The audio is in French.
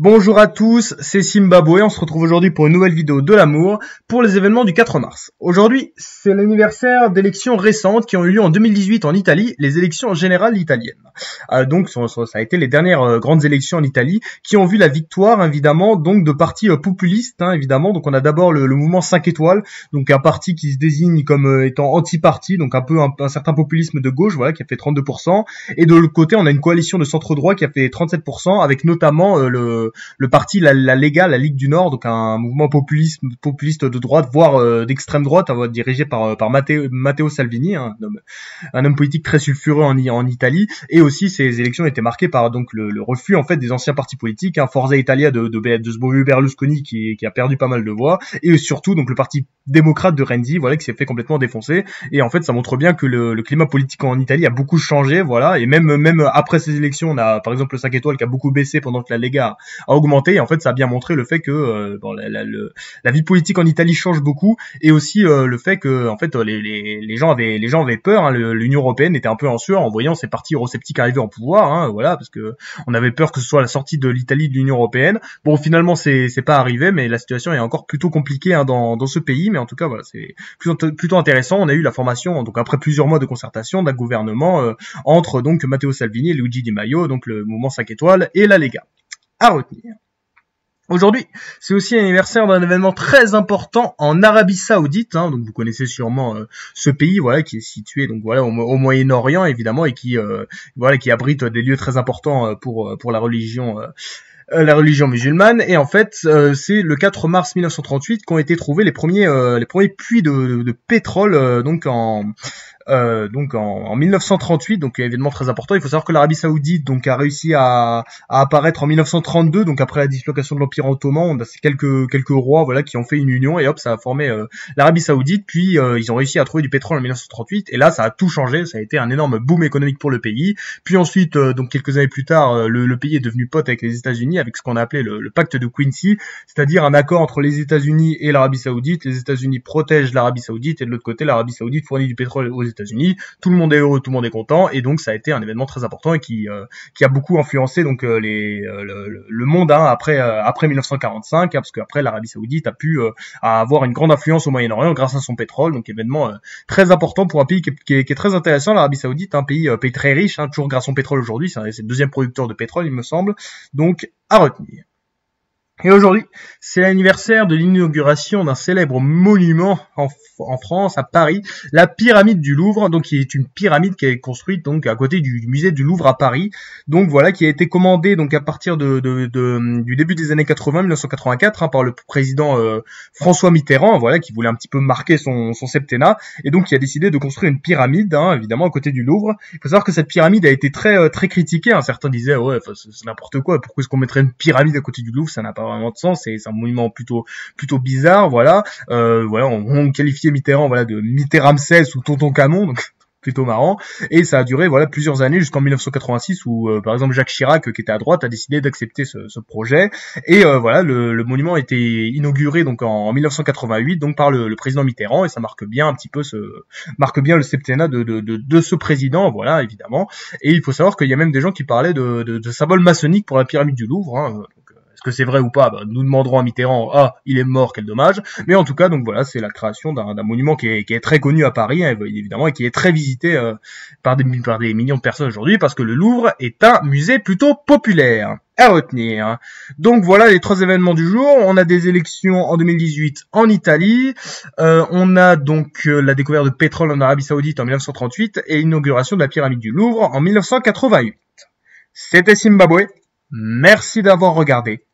Bonjour à tous, c'est Simbabwe, on se retrouve aujourd'hui pour une nouvelle vidéo de l'amour pour les événements du 4 mars. Aujourd'hui, c'est l'anniversaire d'élections récentes qui ont eu lieu en 2018 en Italie, les élections générales italiennes. Euh, donc ça, a été les dernières euh, grandes élections en Italie qui ont vu la victoire évidemment donc de partis euh, populistes hein, évidemment. Donc on a d'abord le, mouvement 5 étoiles, donc un parti qui se désigne comme étant anti-parti, donc un peu un, certain populisme de gauche voilà qui a fait 32 et de l'autre côté, on a une coalition de centre droit qui a fait 37 avec notamment le le, parti, la, la Lega, la Ligue du Nord, donc un mouvement populiste, populiste de droite, voire euh, d'extrême droite, hein, dirigé par, euh, par Matteo, Salvini, hein, un, homme, un, homme, politique très sulfureux en, en, Italie. Et aussi, ces élections étaient marquées par donc le, refus en fait des anciens partis politiques, hein, Forza Italia de, de, Berlusconi qui, qui a perdu pas mal de voix, et surtout donc le parti démocrate de Renzi, voilà, qui s'est fait complètement défoncer. Et en fait, ça montre bien que le, le, climat politique en Italie a beaucoup changé, voilà. Et même, même après ces élections, on a, par exemple, le 5 étoiles qui a beaucoup baissé pendant que la Lega a augmenté. Et en fait, ça a bien montré le fait que euh, bon, la, la, la, vie politique en Italie change beaucoup, et aussi euh, le fait que en fait les, les, les, gens avaient les gens avaient peur. Hein. L'Union européenne était un peu en sueur en voyant ces partis eurosceptiques arriver en pouvoir. Hein. voilà, parce que on avait peur que ce soit la sortie de l'Italie de l'Union européenne. Bon, finalement, c'est c'est pas arrivé, mais la situation est encore plutôt compliquée hein, dans dans ce pays. Mais en tout cas, voilà, c'est plutôt, plutôt intéressant. On a eu la formation donc après plusieurs mois de concertation d'un gouvernement euh, entre donc Matteo Salvini et Luigi Di Maio, donc le mouvement 5 étoiles et la Lega retenir. Aujourd'hui, c'est aussi l'anniversaire d'un événement très important en Arabie Saoudite. Hein, donc vous connaissez sûrement euh, ce pays, voilà, qui est situé donc voilà au, Moyen-Orient évidemment et qui euh, voilà qui abrite euh, des lieux très importants pour pour la religion la religion musulmane et en fait c'est le 4 mars 1938 qu'ont été trouvés les premiers les premiers puits de, pétrole donc en euh, donc en, en, 1938, donc événement très important. Il faut savoir que l'Arabie Saoudite donc a réussi à, à, apparaître en 1932, donc après la dislocation de l'Empire ottoman, on quelques quelques rois voilà qui ont fait une union et hop ça a formé euh, l'Arabie Saoudite. Puis euh, ils ont réussi à trouver du pétrole en 1938 et là ça a tout changé, ça a été un énorme boom économique pour le pays. Puis ensuite euh, donc quelques années plus tard, le, pays est devenu pote avec les États-Unis avec ce qu'on a appelé le, le pacte de Quincy, c'est-à-dire un accord entre les États-Unis et l'Arabie Saoudite. Les États-Unis protègent l'Arabie Saoudite et de l'autre côté l'Arabie Saoudite fournit du pétrole aux États-Unis. Tout le monde est heureux, tout le monde est content, et donc ça a été un événement très important et qui, euh, qui a beaucoup influencé donc euh, les, euh, le, monde hein, après, après 1945, hein, parce qu'après l'Arabie Saoudite a pu avoir une grande influence au Moyen-Orient grâce à son pétrole, donc événement très important pour un pays qui est, qui très intéressant, l'Arabie Saoudite, un pays, pays très riche, hein, toujours grâce à son pétrole aujourd'hui, c'est le deuxième producteur de pétrole, il me semble, donc à retenir. Et aujourd'hui, c'est l'anniversaire de l'inauguration d'un célèbre monument en, France, à Paris, la pyramide du Louvre, donc qui est une pyramide qui est construite donc à côté du, musée du Louvre à Paris. Donc voilà, qui a été commandée donc à partir de, de, de du début des années 80, 1984, hein, par le président euh, François Mitterrand, voilà, qui voulait un petit peu marquer son, son septennat, et donc qui a décidé de construire une pyramide, hein, évidemment à côté du Louvre. Il faut savoir que cette pyramide a été très euh, très critiquée. Certains disaient ouais, c'est n'importe quoi, pourquoi est-ce qu'on mettrait une pyramide à côté du Louvre, ça n'a pas c'est un monument plutôt bizarre voilà euh, voilà on, qualifiait Mitterrand voilà de Mitterrand 16 ou Tonton Camon donc plutôt marrant. Et ça a duré voilà plusieurs années jusqu'en 1986 où euh, par exemple Jacques Chirac euh, qui était à droite a décidé d'accepter ce, projet. Et voilà le, monument a été inauguré donc en, 1988 donc par le, président Mitterrand et ça marque bien un petit peu ce marque bien le septennat de, ce président voilà évidemment. Et il faut savoir qu'il y a même des gens qui parlaient de, de, de symboles maçonniques pour la pyramide du Louvre. Hein que c'est vrai ou pas, bah, nous demanderons à Mitterrand, ah, il est mort, quel dommage. Mais en tout cas, donc voilà, c'est la création d'un monument qui est, très connu à Paris, hein, évidemment, et qui est très visité euh, par, des, millions de personnes aujourd'hui, parce que le Louvre est un musée plutôt populaire à retenir. Donc voilà les trois événements du jour. On a des élections en 2018 en Italie. Euh, on a donc euh, la découverte de pétrole en Arabie Saoudite en 1938 et l'inauguration de la pyramide du Louvre en 1988. C'était Zimbabwe. Merci d'avoir regardé.